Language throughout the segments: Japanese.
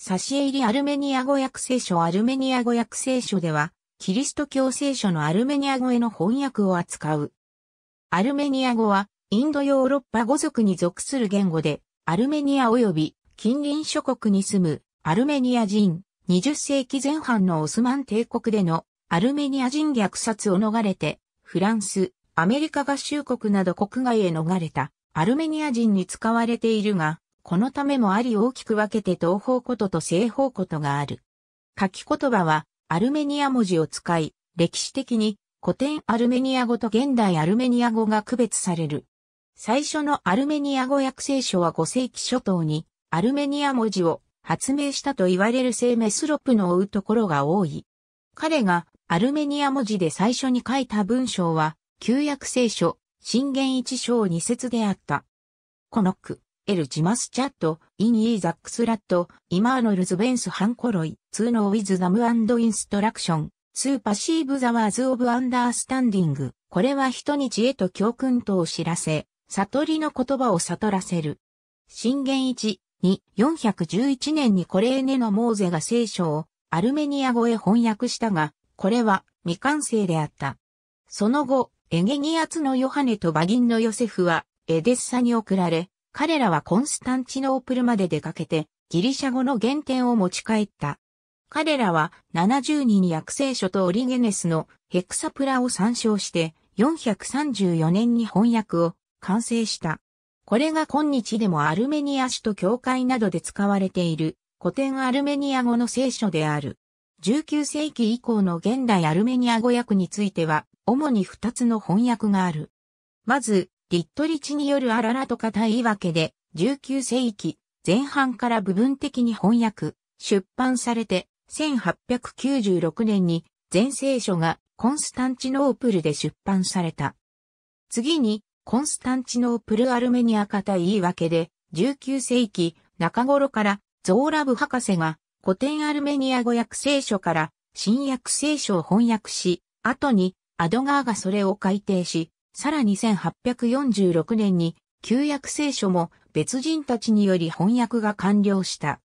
差し入りアルメニア語訳聖書アルメニア語訳聖書では、キリスト教聖書のアルメニア語への翻訳を扱う。アルメニア語は、インドヨーロッパ語族に属する言語で、アルメニア及び近隣諸国に住むアルメニア人、20世紀前半のオスマン帝国でのアルメニア人虐殺を逃れて、フランス、アメリカ合衆国など国外へ逃れたアルメニア人に使われているが、このためもあり大きく分けて東方ことと西方ことがある。書き言葉はアルメニア文字を使い、歴史的に古典アルメニア語と現代アルメニア語が区別される。最初のアルメニア語訳聖書は5世紀初頭にアルメニア文字を発明したと言われる聖メスロプの追うところが多い。彼がアルメニア文字で最初に書いた文章は旧約聖書、新元一章二節であった。この句。エル・ジマス・チャット、イン・イー・ザックス・ラット、イマーノルズ・ベンス・ハンコロイ、ツーノー・ウィズ・ダム・アンド・インストラクション、スーパシーブ・ザ・ワーズ・オブ・アンダースタンディング、これは人に知恵と教訓とを知らせ、悟りの言葉を悟らせる。信玄一、2、411年にコレーネのモーゼが聖書をアルメニア語へ翻訳したが、これは未完成であった。その後、エゲニアツのヨハネとバギンのヨセフはエデッサに送られ、彼らはコンスタンチノープルまで出かけて、ギリシャ語の原点を持ち帰った。彼らは70人に薬聖書とオリゲネスのヘクサプラを参照して434年に翻訳を完成した。これが今日でもアルメニア首と教会などで使われている古典アルメニア語の聖書である。19世紀以降の現代アルメニア語訳については主に2つの翻訳がある。まず、リットリチによるあららとかたいわけで、19世紀前半から部分的に翻訳、出版されて、1896年に全聖書がコンスタンチノープルで出版された。次に、コンスタンチノープルアルメニア型たいわけで、19世紀中頃からゾーラブ博士が古典アルメニア語訳聖書から新訳聖書を翻訳し、後にアドガーがそれを改訂し、さらに1846年に旧約聖書も別人たちにより翻訳が完了した。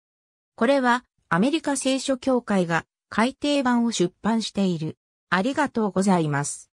これはアメリカ聖書協会が改訂版を出版している。ありがとうございます。